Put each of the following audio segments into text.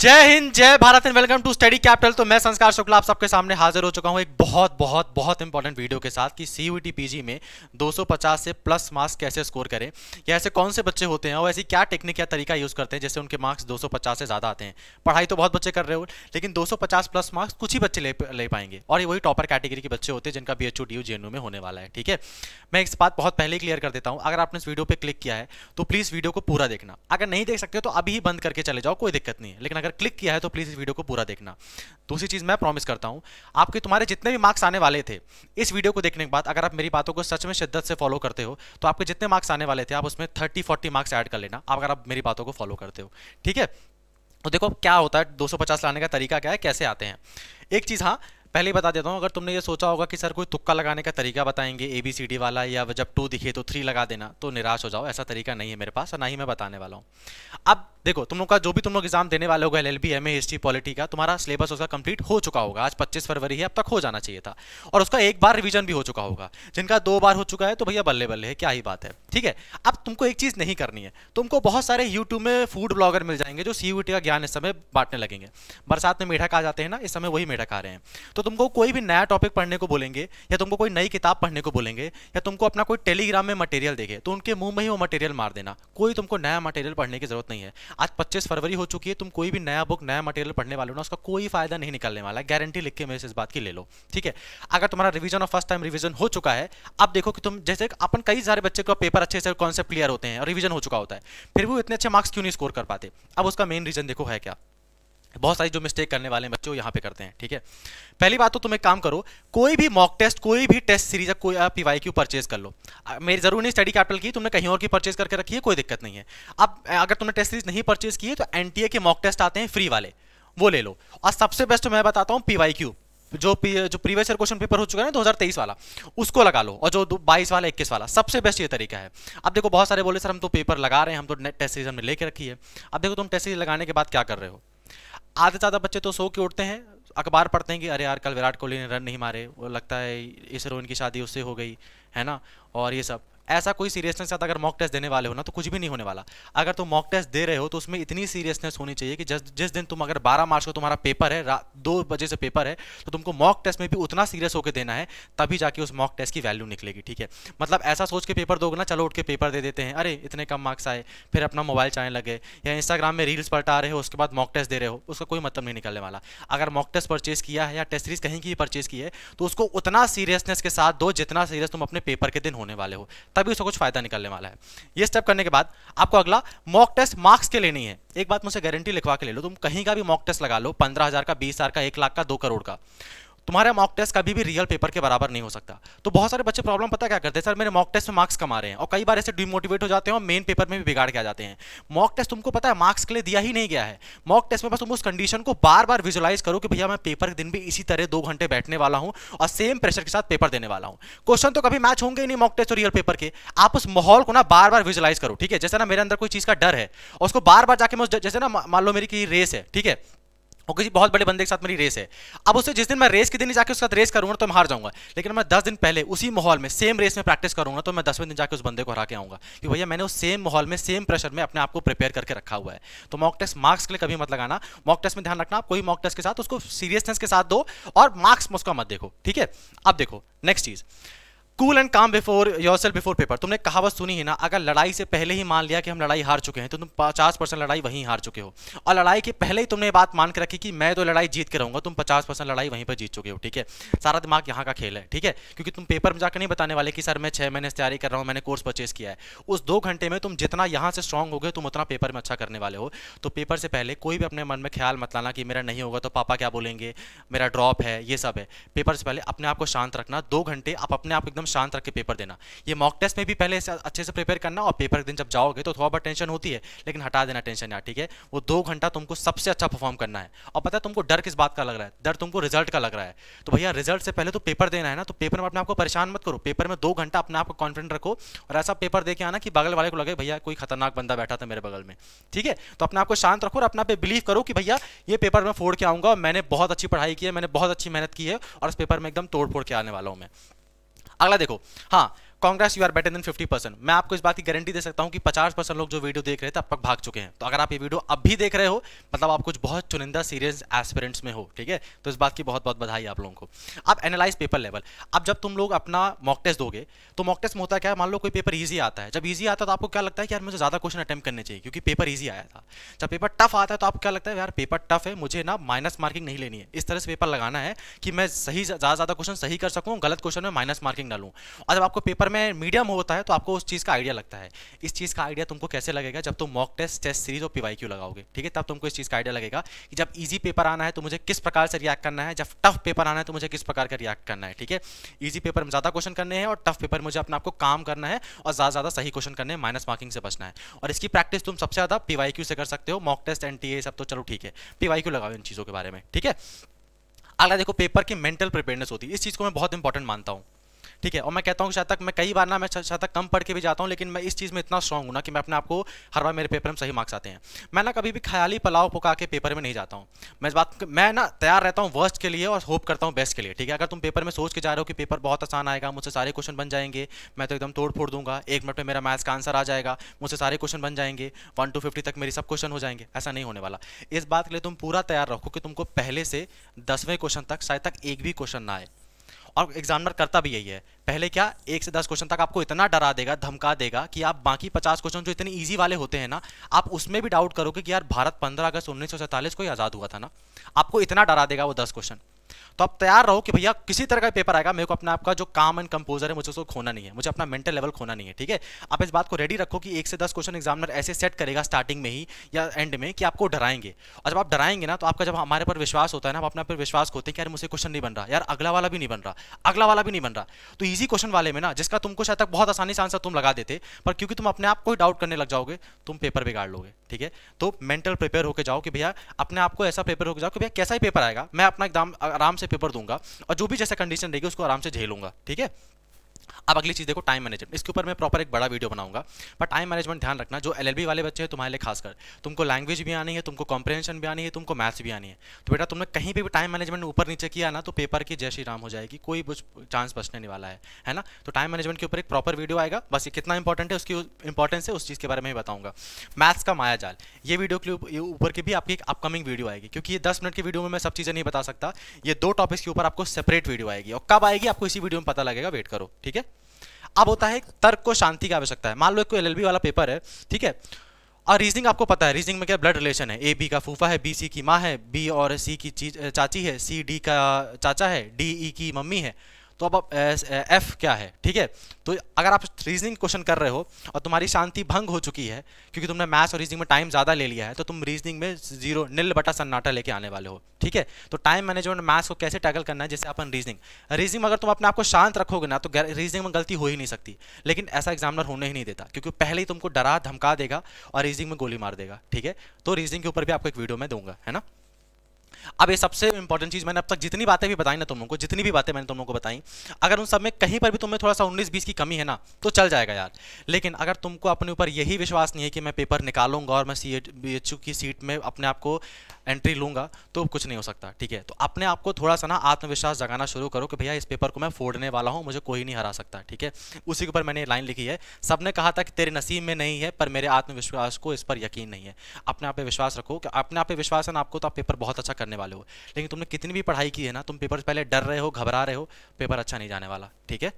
जय हिंद जय Bharat and welcome to study capital तो मैं संस्कार शुक्ला आप सबके सामने हाजिर हो चुका हूं एक बहुत बहुत बहुत इंपॉर्टेंट वीडियो के साथ कि सी पीजी में 250 से प्लस मार्क्स कैसे स्कोर करें या ऐसे कौन से बच्चे होते हैं और ऐसी क्या टेक्निक या तरीका यूज़ करते हैं जैसे उनके मार्क्स दो से ज़्यादा आते हैं पढ़ाई तो बहुत बच्चे कर रहे हो लेकिन दो प्लस मार्क्स कुछ ही बच्चे ले, ले पाएंगे और ये वही टॉपर कैटेगरी के बच्चे होते हैं जिनका बी एच यू में होने वाला है ठीक है मैं इस बात बहुत पहले क्लियर कर देता हूँ अगर आपने इस वीडियो पर क्लिक किया है तो प्लीज़ वीडियो को पूरा देखना अगर नहीं देख सकते तो अभी ही बंद करके चले जाओ कोई दिक्कत नहीं है लेकिन अगर क्लिक किया है तो प्लीज़ इस वीडियो को पूरा देखना दूसरी चीज़ मैं प्रॉमिस करता हूं आपके तुम्हारे जितने भी मार्क्स आने वाले थे इस वीडियो को देखने के बाद अगर आप मेरी बातों को सच में शिद्दत से फॉलो करते हो तो आपके जितने मार्क्स आने वाले थे आप उसमें थर्टी फोर्टी मार्क्स एड कर लेना अगर आप मेरी बातों को फॉलो करते हो ठीक है तो देखो क्या होता है दो लाने का तरीका क्या है कैसे आते हैं एक चीज़ हाँ पहले ही बता देता हूँ अगर तुमने ये सोचा होगा कि सर कोई तुक्का लगाने का तरीका बताएंगे ए बी सी डी वाला या जब टू दिखे तो थ्री लगा देना तो निराश हो जाओ ऐसा तरीका नहीं है मेरे पास और ना ही मैं बताने वाला हूँ अब देखो तुम लोग का जो भी तुम लोग एग्जाम देने वाले होगा L L B M A history polity का तुम्हारा सिलेबस उसका कंप्लीट हो चुका होगा आज 25 फरवरी है अब तक हो जाना चाहिए था और उसका एक बार रिवीजन भी हो चुका होगा जिनका दो बार हो चुका है तो भैया बल्ले बल्ले है क्या ही बात है ठीक है अब तुमको एक चीज़ नहीं करनी है तुमको बहुत सारे यूट्यूब में फूड ब्लॉगर मिल जाएंगे जो सी का ज्ञान इस समय बांटने लगेंगे बरसात में मेढक आ जाते हैं ना इस समय वही मेढक खा रहे हैं तो तुमको कोई भी नया टॉपिक पढ़ने को बोलेंगे या तुमको कोई नई किताब पढ़ने को बोलेंगे या तुमको अपना कोई टेलीग्राम में मटेरियल देखे तो उनके मुंह में ही वो मटेरियल मार देना कोई तुमको नया मटेरियल पढ़ने की जरूरत नहीं है आज पच्चीस फरवरी हो चुकी है तुम कोई भी नया बुक नया मटेरियल पढ़ने वाले ना उसका कोई फायदा नहीं निकलने वाला है गारंटी लिख के मेरे से इस बात की ले लो ठीक है अगर तुम्हारा रिविजन और फर्स्ट टाइम रिविजन हो चुका है अब देखो कि तुम जैसे अपन कई सारे बच्चे का पेपर अच्छे से कॉन्सेप्ट क्लियर होते हैं और रिविजन हो चुका होता है फिर वो इतने अच्छे मार्क्स क्यों नहीं स्कोर कर पाते अब उसका मेन रीजन देखो है क्या बहुत सारी जो मिस्टेक करने वाले बच्चे यहाँ पे करते हैं ठीक है पहली बात तो तुम एक काम करो कोई भी मॉक टेस्ट कोई भी टेस्ट सीरीज या कोई पी वाई क्यू परचेज कर लो मेरी जरूर नहीं स्टडी कैपिटल की तुमने कहीं और की परचेज करके रखी है कोई दिक्कत नहीं है अब अगर तुमने टेस्ट सीरीज नहीं परचेज की है तो एन के मॉक टेस्ट आते हैं फ्री वाले वो ले लो और सबसे बेस्ट मैं बताता हूँ पीवाई क्यू जो जो प्रीवियस ईयर क्वेश्चन पेपर हो चुका है ना 2023 वाला उसको लगा लो और जो 22 वाला 21 वाला सबसे बेस्ट ये तरीका है अब देखो बहुत सारे बोले सर हम तो पेपर लगा रहे हैं हम तो टेस्ट सीजन में लेके रखी है अब देखो तुम टेस्ट सीजन लगाने के बाद क्या कर रहे हो आधे ज़्यादा बच्चे तो सो के उठते हैं अखबार पढ़ते हैं कि अरे यार कल विराट कोहली ने रन नहीं मारे वो लगता है इस हीरोइन की शादी उससे हो गई है ना और ये सब ऐसा कोई सीरियसनेस साथ अगर मॉक टेस्ट देने वाले हो ना तो कुछ भी नहीं होने वाला अगर तुम मॉक टेस्ट दे रहे हो तो उसमें इतनी सीरियसनेस होनी चाहिए कि जिस जिस दिन तुम अगर बारह मार्च को तुम्हारा पेपर है दो बजे से पेपर है तो तुमको मॉक टेस्ट में भी उतना सीरियस होकर देना है तभी जाके उस मॉक टेस्ट की वैल्यू निकलेगी ठीक है मतलब ऐसा सोच के पेपर दोगे ना चलो उठ के पेपर दे देते हैं अरे इतने कम मार्क्स आए फिर अपना मोबाइल चाने लगे या इंस्टाग्राम में रील्स पलटा रहे हो उसके बाद मॉक टेस्ट दे रहे हो उसका कोई मतलब नहीं निकलने वाला अगर मॉक टेस्ट परचेज किया है या टेस्ट सीरीज कहीं की परचेज की है तो उसको उतना सीरियसनेस के साथ दो जितना सीरियस तुम अपने पेपर के दिन होने वाले हो तभी उसका कुछ फायदा निकलने वाला है ये स्टेप करने के बाद आपको अगला मॉक टेस्ट मार्क्स के लेनी है एक बात मुझसे गारंटी लिखवा के ले लो तुम कहीं का भी मॉक टेस्ट लगा लो पंद्रह का बीस का एक लाख का दो करोड़ का तुम्हारा मॉक टेस्ट कभी भी रियल पेपर के बराबर नहीं हो सकता तो बहुत सारे बच्चे प्रॉब्लम पता क्या करते हैं सर मेरे मॉक टेस्ट में मार्क्स कमा रहे हैं और कई बार ऐसे डिमोटिवेट हो जाते हैं और मेन पेपर में भी बिगाड़ के आ जाते हैं मॉक टेस्ट तुमको पता है मार्क्स के लिए दिया ही नहीं गया है मॉक टेस्ट में बस तुम उस कंडीशन को बार बार विजुलाइज करो कि भैया मैं पेपर के दिन भी इसी तरह दो घंटे बैठने वाला हूँ और सेम प्रेशर के साथ पेपर देने वाला हूँ क्वेश्चन तो कभी मैच होंगे ही नहीं मॉक टेस्ट और रियल पेपर के आप उस माहौल को ना बार बार विजुलाइज करो ठीक है जैसे ना मेरे अंदर कोई चीज़ का डर है और उसको बार बार जाकर मैं जैसे ना मान लो मेरी की रेस है ठीक है और किसी बहुत बड़े बंदे के साथ मेरी रेस है अब उससे जिस दिन मैं रेस के दिन ही जाके उसके साथ रेस करूंगा तो मैं हार जाऊंगा लेकिन मैं दस दिन पहले उसी माहौल में सेम रेस में प्रैक्टिस करूंगा तो मैं दसवें दिन जाकर उस बंदे को हरा के आऊंगा कि भैया मैंने उस सेम माहौल में सेम प्रेशर में अपने आपको प्रिपेयर करके रखा हुआ है तो मॉक टेस्ट मार्क्स के लिए कभी मत लगाना मॉक टेस्ट में ध्यान रखना कोई मॉक टेस्ट के साथ उसको सीरियसनेस के साथ दो और मार्क्स उसका मत देखो ठीक है अब देखो नेक्स्ट चीज़ cool and calm before your before paper तुमने कहावत सुनी है ना अगर लड़ाई से पहले ही मान लिया कि हम लड़ाई हार चुके हैं तो तुम पचास परसेंट लड़ाई वहीं हार चुके हो और लड़ाई के पहले ही तुमने बात मान के रखी कि मैं तो लड़ाई जीत के रहूंगा तुम पचास परसेंट लड़ाई वहीं पर जीत चुके हो ठीक है सारा दिमाग यहाँ का खेल है ठीक है क्योंकि तुम पेपर में जाकर नहीं बताने वाले कि सर मैं छः महीने तैयारी कर रहा हूँ मैंने कोर्स परचेज किया है उस दो घंटे में तुम जितना यहाँ से स्ट्रॉग हो गए तुम उतना पेपर में अच्छा करने वाले हो तो पेपर से पहले कोई भी अपने मन में ख्याल मत लाना कि मेरा नहीं होगा तो पापा क्या बोलेंगे मेरा ड्रॉप है ये सब है पेपर से पहले अपने आप को शांत रखना दो घंटे आप अपने आप एकदम शांत रख के पेपर देना ये मॉक टेस्ट में भी पहले अच्छे से प्रिपेयर करना और पेपर दिन जब जाओगे तो थोड़ा बहुत टेंशन होती है लेकिन हटा देना टेंशन यार ठीक है वो दो घंटा तुमको सबसे अच्छा परफॉर्म करना है और पता है तुमको डर किस बात का लग रहा है डर तुमको रिजल्ट का लग रहा है तो भैया रिजल्ट से पहले तो पेपर देना है ना तो पेपर में अपने आपको परेशान मत करो पेपर में दो घंटा अपने आपको कॉन्फिडेंट रखो और ऐसा पेपर दे आना कि बगल वाले को लगे भैया कोई खतरनाक बंदा बैठा था मेरे बगल में ठीक है तो अपने आपको शांत रखो और अपना पे बिलीव करो कि भैया ये पेपर मैं फोड़ के आऊंगा और मैंने बहुत अच्छी पढ़ाई की है मैंने बहुत अच्छी मेहनत की है और इस पेपर में एकदम तोड़ फोड़ के आने वाला हूँ मैं अगला देखो हाँ congrats you are better than 50 percent मैं आपको इस बात की गारंटी दे सकता हूं कि 50 परसेंट लोग जो वीडियो देख रहे थे अब तक भाग चुके हैं तो अगर आप ये वीडियो अब भी देख रहे हो मतलब आप कुछ बहुत चुनिंदा सीरियस एस्पिरेंट्स में हो ठीक है तो इस बात की बहुत बहुत बधाई आप लोगों को अब एनालाइज पेपर लेवल अब जब तुम लोग अपना मॉक टेस्ट दोगे तो मॉक टेस्ट में होता क्या है मान लो कोई पेपर ईजी आता है जब ईजी आता है तो आपको क्या लगता है कि यार मुझे ज़्यादा क्वेश्चन अटैम्प्ट करने चाहिए क्योंकि पेपर ईजी आया था जब पेपर टफ आता है तो आपको क्या लगता है यार पेपर टफ है मुझे ना माइनस मार्किंग नहीं लेनी है इस तरह से पेपर लगाना है कि मैं सही ज़्यादा ज़्यादा क्वेश्चन सही कर सकूँ गलत क्वेश्चन में माइनस मार्किंग डालूँ और जब आपको पेपर पेपर में मीडियम होता है तो आपको उस चीज़ का आइडिया लगता है इस चीज़ का आइडिया तुमको कैसे लगेगा जब तुम मॉक टेस्ट टेस्ट सीरीज और पीवाई क्यू लगाओगे ठीक है तब तुमको इस चीज़ का आइडिया लगेगा कि जब ईजी पेपर आना है तो मुझे किस प्रकार से रिएक्ट करना है जब टफ पेपर आना है तो मुझे किस प्रकार का रिएक्ट करना है ठीक है ईजी पेपर में ज़्यादा क्वेश्चन करने हैं और टफ पेपर मुझे अपने आपको काम करना है और ज़्यादा ज़्यादा सही क्वेश्चन करने हैं माइनस मार्किंग से बचना है और इसकी प्रैक्टिस तुम सबसे ज़्यादा पीवाई से कर सकते हो मॉक टेस्ट एन सब तो चलो ठीक है पीवाई लगाओ इन चीज़ों के बारे में ठीक है अगला देखो पेपर की मेंटल प्रिपेयरनेस होती है इस चीज़ को मैं बहुत इंपॉर्टेंट मानता हूँ ठीक है और मैं कहता हूँ शतक मैं कई बार ना मैं शतक कम पढ़ के भी जाता हूँ लेकिन मैं इस चीज़ में इतना स्ट्रॉग हूँ ना कि मैं अपने आपको हर बार मेरे पेपर में सही मार्क्स आते हैं मैं ना कभी भी ख्याली पलाव पका के पेपर में नहीं जाता हूँ मैं इस बात मैं ना तैयार रहता हूँ वर्स्ट के लिए और होप करता हूँ बेस्ट के लिए ठीक है अगर तुम पेपर में सोच के जा रहे हो कि पेपर बहुत आसान आएगा मुझसे सारे क्वेश्चन बन जाएंगे मैं तो एकदम तोड़ फोड़ दूंगा एक मिनट में मेरा मैथ्स का आंसर आ जाएगा मुझसे सारे क्वेश्चन बन जाएंगे वन टू फिफ्टी तक मेरी सब क्वेश्चन हो जाएंगे ऐसा नहीं होने वाला इस बात के लिए तुम पूरा तैयार रखो कि तुमको पहले से दसवें क्वेश्चन तक शायद तक एक भी क्वेश्चन ना आए और एग्जामिनर करता भी यही है पहले क्या एक से दस क्वेश्चन तक आपको इतना डरा देगा धमका देगा कि आप बाकी पचास क्वेश्चन जो इतने ईजी वाले होते हैं ना आप उसमें भी डाउट करोगे कि यार भारत पंद्रह अगस्त उन्नीस को ही आज़ाद हुआ था ना आपको इतना डरा देगा वो दस क्वेश्चन तो आप तैयार रहो कि भैया किसी तरह का पेपर आएगा मेरे को अपना आपका जो काम एंड कंपोजर है मुझे उसको खोना नहीं है मुझे अपना मेंटल लेवल खोना नहीं है ठीक है आप इस बात को रेडी रखो कि एक से दस क्वेश्चन एग्जामिनर ऐसे सेट करेगा स्टार्टिंग में ही या एंड में कि आपको डराएंगे और जब आप डराएंगे ना तो आपका जब हमारे पर विश्वास होता है ना आप अपने पर विश्वास होते हैं कि यार मुझे क्वेश्चन नहीं बन रहा यार अगला वाला भी नहीं बन रहा अगला वाला भी नहीं बन रहा तो ईजी क्वेश्चन वाले में ना जिसका तुमको शायद तक बहुत आसानी से आंसर तुम लगा देते पर क्योंकि तुम अपने आप को ही डाउट करने लग जाओगे तुम पेपर बिगाड़ लोगे ठीक है तो मेंटल प्रिपेयर होकर जाओ कि भैया अपने आपको ऐसा प्रिपेयर होकर जाओ कि भैया कैसा ही पेपर आएगा मैं अपना एकदम आराम से पेपर दूंगा और जो भी जैसा कंडीशन रहेगी उसको आराम से झेलूंगा ठीक है अब अगली चीज़ देखो टाइम मैनेजमेंट इसके ऊपर मैं प्रॉपर एक बड़ा वीडियो बनाऊंगा पर टाइम मैनेजमेंट ध्यान रखना जो एल वाले बच्चे हैं तुम्हारे लिए खासकर तुमको लैंग्वेज भी आनी है तुमको कॉम्प्रहेंशन भी आनी है तुमको मैथ्स भी आनी है तो बेटा तुमने कहीं पर भी टाइम मैनेजमेंट ऊपर नीचे किया ना तो पेपर की जय श्री राम हो जाएगी कोई चांस बचने वाला है है ना तो टाइम मैनेजमेंट के ऊपर एक प्रॉपर वीडियो आएगा बस ये कितना इंपॉर्टेंट है उसकी इंपॉर्टेंस है उस चीज़ के बारे में ही बताऊंगा मैथ्स का माया जाल ये वीडियो के ऊपर की भी आपकी एक अपकमिंग वीडियो आएगी क्योंकि ये दस मिनट की वीडियो में मैं सब चीज़ें नहीं बता सकता ये दो टॉपिक्स के ऊपर आपको सेपरेट वीडियो आएगी और कब आएगी आपको इसी वीडियो में पता लगेगा वेट करो ठीक है अब होता है तर्क को शांति की आवश्यकता है मान लो एक एल एल वाला पेपर है ठीक है और रीजनिंग आपको पता है रीजनिंग में क्या ब्लड रिलेशन है ए बी का फूफा है बी सी की माँ है बी और सी की चीज चाची है सी डी का चाचा है डी ई e की मम्मी है तो अब आप एफ क्या है ठीक है तो अगर आप रीजनिंग क्वेश्चन कर रहे हो और तुम्हारी शांति भंग हो चुकी है क्योंकि तुमने मैथ्स और रीजनिंग में टाइम ज़्यादा ले लिया है तो तुम रीजनिंग में जीरो निल बटा सन्नाटा लेके आने वाले हो ठीक है तो टाइम मैनेजमेंट मैथ्स को कैसे टैकल करना है जैसे अपन रीजनिंग रीजनिंग अगर तुम अपने आपको शांत रखोगे ना तो रीजनिंग में गलती हो ही नहीं सकती लेकिन ऐसा एग्जामिनर होने ही नहीं देता क्योंकि पहले ही तुमको डरा धमका देगा और रीजनिंग में गोली मार देगा ठीक है तो रीजनिंग के ऊपर भी आपको एक वीडियो में दूंगा है ना अब ये सबसे इंपॉर्टेंट चीज़ मैंने अब तक जितनी बातें भी बताई ना तुम लोगों को जितनी भी बातें मैंने तुम लोगों को बताई अगर उन सब में कहीं पर भी तुम्हें थोड़ा सा उन्नीस बीस की कमी है ना तो चल जाएगा यार लेकिन अगर तुमको अपने ऊपर यही विश्वास नहीं है कि मैं पेपर निकालूंगा और मैं सी की सीट में अपने आप को एंट्री लूंगा तो कुछ नहीं हो सकता ठीक है तो अपने आप को थोड़ा सा ना आत्मविश्वास जगाना शुरू करो कि भैया इस पेपर को मैं फोड़ने वाला हूँ मुझे कोई नहीं हरा सकता ठीक है उसी के ऊपर मैंने लाइन लिखी है सबने कहा था कि तेरे नसीब में नहीं है पर मेरे आत्मविश्वास को इस पर यकीन नहीं है अपने आप पर विश्वास रखो कि अपने आप पर विश्वास है ना आपको तो आप पेपर बहुत अच्छा करने वाले हो लेकिन तुमने कितनी भी पढ़ाई की है ना तुम पेपर पहले डर रहे हो घबरा रहे हो पेपर अच्छा नहीं जाने वाला ठीक है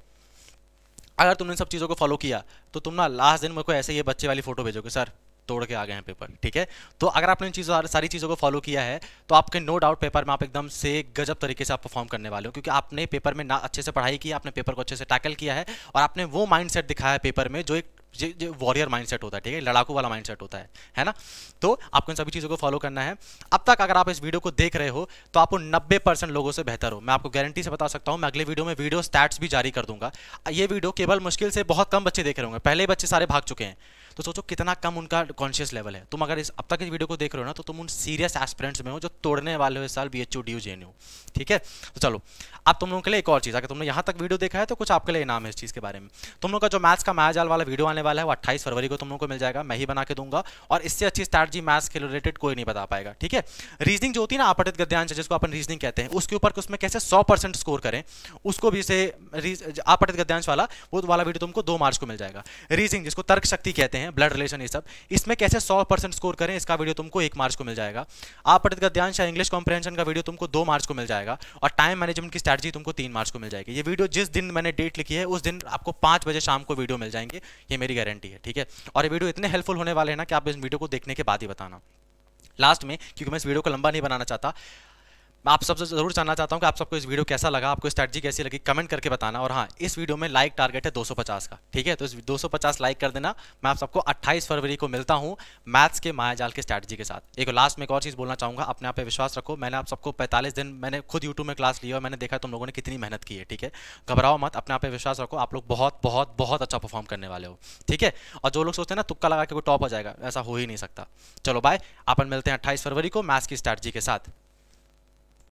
अगर तुमने सब चीज़ों को फॉलो किया तो तुम ना लास्ट दिन मेरे को ऐसे ये बच्चे वाली फोटो भेजोगे सर तोड़ के आ गए हैं पेपर ठीक है तो अगर आपने इन चीज़ों सारी चीज़ों को फॉलो किया है तो आपके नो डाउट पेपर में आप एकदम से गजब तरीके से आप परफॉर्म करने वाले हो क्योंकि आपने पेपर में ना अच्छे से पढ़ाई की आपने पेपर को अच्छे से टैकल किया है और आपने वो माइंड दिखाया है पेपर में जो एक वॉरियर माइंडसेट होता है ठीक है लड़ाकू वाला माइंडसेट होता है है ना तो आपको इन सभी चीज़ों को फॉलो करना है अब तक अगर आप इस वीडियो को देख रहे हो तो आपको नब्बे परसेंट लोगों से बेहतर हो मैं आपको गारंटी से बता सकता हूँ मैं अगले वीडियो में वीडियो स्टैट्स भी जारी कर दूंगा ये वीडियो केवल मुश्किल से बहुत कम बच्चे देख रहे होंगे पहले बच्चे सारे भाग चुके हैं तो सोचो कितना कम उनका कॉन्शियस लेवल है तुम अगर इस अब तक इस वीडियो को देख रहे हो ना तो तुम उन सीरियस एस्पिरेंट्स में हो जो तोड़ने वाले हो इस साल B H U D U J N U ठीक है तो चलो अब तुम लोगों के लिए एक और चीज़ अगर तुमने यहाँ तक वीडियो देखा है तो कुछ आपके लिए इनाम है इस चीज़ के बारे में तुम लोग का जो मैथ्स का माया जाल वाला वीडियो आने वाला है वो अट्ठाईस फरवरी को तुम लोग को मिल जाएगा मैं ही बना के दूंगा और इससे अच्छी स्ट्रैटी मैथ्स के रिलेटेड कोई नहीं बता पाएगा ठीक है रीजनिंग जो होती है ना आपटित गद्यांश जिसको अपन रीजनिंग कहते हैं उसके ऊपर उसमें कैसे सौ परसेंट स्कोर करें उसको भी से आपटित गद्यांश वाला वो वाला वीडियो तुमको दो मार्च को मिल जाएगा रीजनिंग जिसको तर्क शक्ति कहते हैं हैं ब्लड रिलेशन ये सब इसमें कैसे सौ परसेंट स्कोर करें इसका वीडियो तुमको एक मार्च को मिल जाएगा आप पटित गद्यांश इंग्लिश कॉम्प्रहेंशन का वीडियो तुमको दो मार्च को मिल जाएगा और टाइम मैनेजमेंट की स्ट्रैटेजी तुमको तीन मार्च को मिल जाएगी ये वीडियो जिस दिन मैंने डेट लिखी है उस दिन आपको पाँच बजे शाम को वीडियो मिल जाएंगे ये मेरी गारंटी है ठीक है और ये वीडियो इतने हेल्पफुल होने वाले हैं ना कि आप इस वीडियो को देखने के बाद ही बताना लास्ट में क्योंकि मैं इस वीडियो को लंबा नहीं बनाना चाहता आप सबसे ज़रूर जानना चाहता हूँ कि आप सबको इस वीडियो कैसा लगा आपको स्ट्रैटी कैसी लगी कमेंट करके बताना और हाँ इस वीडियो में लाइक टारगेट है 250 का ठीक है तो इस 250 लाइक कर देना मैं आप सबको 28 फरवरी को मिलता हूँ मैथ्स के माया जाल के स्ट्रेटजी के साथ एक लास्ट में एक और चीज़ बोलना चाहूँगा अपने आप पर विश्वास रखो मैंने आप सबको पैंतालीस दिन मैंने खुद यूट्यूब में क्लास लिया और मैंने देखा तुम लोगों ने कितनी मेहनत की है ठीक है घबराओ मत अपने आप पर विश्वास रखो आप लोग बहुत बहुत बहुत अच्छा परफॉर्म करने वाले हो ठीक है और जो लोग सोचते हैं ना तुक्का लगा के वो टॉप हो जाएगा ऐसा हो ही नहीं सकता चलो भाई अपन मिलते हैं अट्ठाईस फरवरी को मैथ्स की स्ट्रैटी के साथ